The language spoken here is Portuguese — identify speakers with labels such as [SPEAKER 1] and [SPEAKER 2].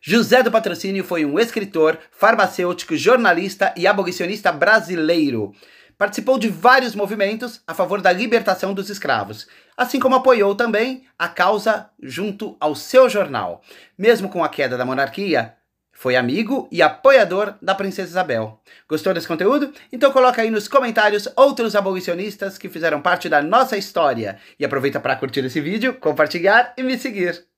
[SPEAKER 1] José do Patrocínio foi um escritor, farmacêutico, jornalista e abolicionista brasileiro. Participou de vários movimentos a favor da libertação dos escravos, assim como apoiou também a causa junto ao seu jornal. Mesmo com a queda da monarquia, foi amigo e apoiador da Princesa Isabel. Gostou desse conteúdo? Então coloca aí nos comentários outros abolicionistas que fizeram parte da nossa história. E aproveita para curtir esse vídeo, compartilhar e me seguir.